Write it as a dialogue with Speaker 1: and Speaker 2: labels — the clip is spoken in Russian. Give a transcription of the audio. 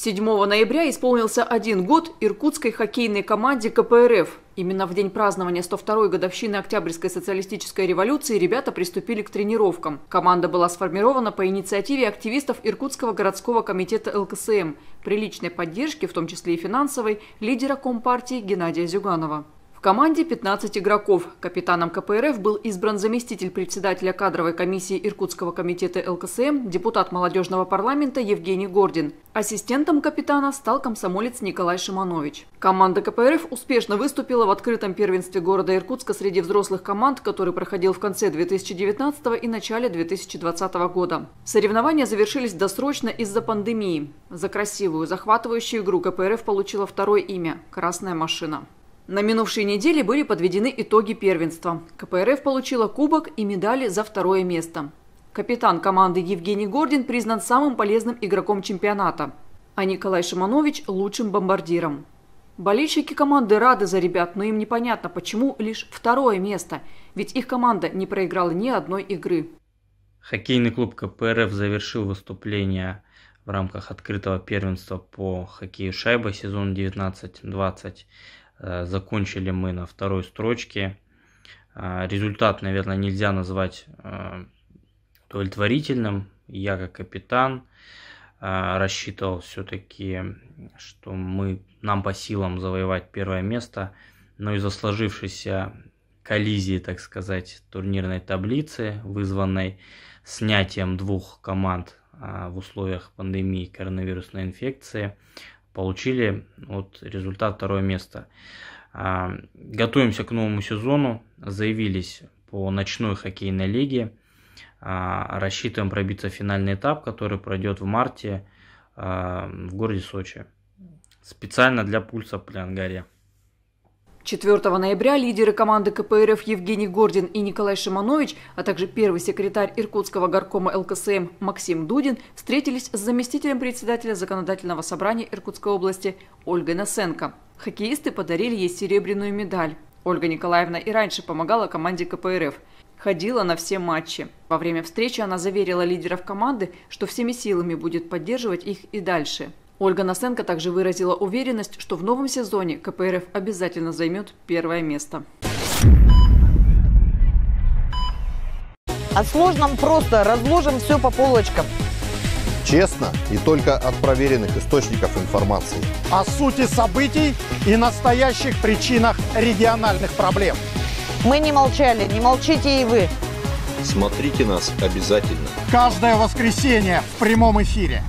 Speaker 1: 7 ноября исполнился один год иркутской хоккейной команде КПРФ. Именно в день празднования 102-й годовщины Октябрьской социалистической революции ребята приступили к тренировкам. Команда была сформирована по инициативе активистов Иркутского городского комитета ЛКСМ при личной поддержке, в том числе и финансовой, лидера Компартии Геннадия Зюганова. В команде 15 игроков. Капитаном КПРФ был избран заместитель председателя кадровой комиссии Иркутского комитета ЛКСМ, депутат молодежного парламента Евгений Гордин. Ассистентом капитана стал комсомолец Николай Шиманович. Команда КПРФ успешно выступила в открытом первенстве города Иркутска среди взрослых команд, который проходил в конце 2019 и начале 2020 года. Соревнования завершились досрочно из-за пандемии. За красивую, захватывающую игру КПРФ получила второе имя – «Красная машина». На минувшей неделе были подведены итоги первенства. КПРФ получила кубок и медали за второе место. Капитан команды Евгений Гордин признан самым полезным игроком чемпионата, а Николай Шиманович – лучшим бомбардиром. Болельщики команды рады за ребят, но им непонятно, почему лишь второе место, ведь их команда не проиграла ни одной игры.
Speaker 2: Хоккейный клуб КПРФ завершил выступление в рамках открытого первенства по хоккею «Шайба» сезон 19-20 Э, закончили мы на второй строчке. Э, результат, наверное, нельзя назвать э, удовлетворительным. Я как капитан рассчитывал все-таки, что мы, нам по силам завоевать первое место, но из-за сложившейся коллизии, так сказать, турнирной таблицы, вызванной снятием двух команд в условиях пандемии коронавирусной инфекции, получили вот результат второе место. А, готовимся к новому сезону, заявились по ночной хоккейной лиге. А, рассчитываем пробиться в финальный этап, который пройдет в марте а, в городе Сочи. Специально для пульса при Ангаре.
Speaker 1: 4 ноября лидеры команды КПРФ Евгений Гордин и Николай Шиманович, а также первый секретарь Иркутского горкома ЛКСМ Максим Дудин встретились с заместителем председателя Законодательного собрания Иркутской области Ольгой Насенко. Хоккеисты подарили ей серебряную медаль. Ольга Николаевна и раньше помогала команде КПРФ. Ходила на все матчи. Во время встречи она заверила лидеров команды, что всеми силами будет поддерживать их и дальше. Ольга Насенко также выразила уверенность, что в новом сезоне КПРФ обязательно займет первое место.
Speaker 2: О сложном просто разложим все по полочкам. Честно и только от проверенных источников информации. О сути событий и настоящих причинах региональных проблем. Мы не молчали, не молчите и вы.
Speaker 1: Смотрите нас обязательно.
Speaker 2: Каждое воскресенье в прямом эфире.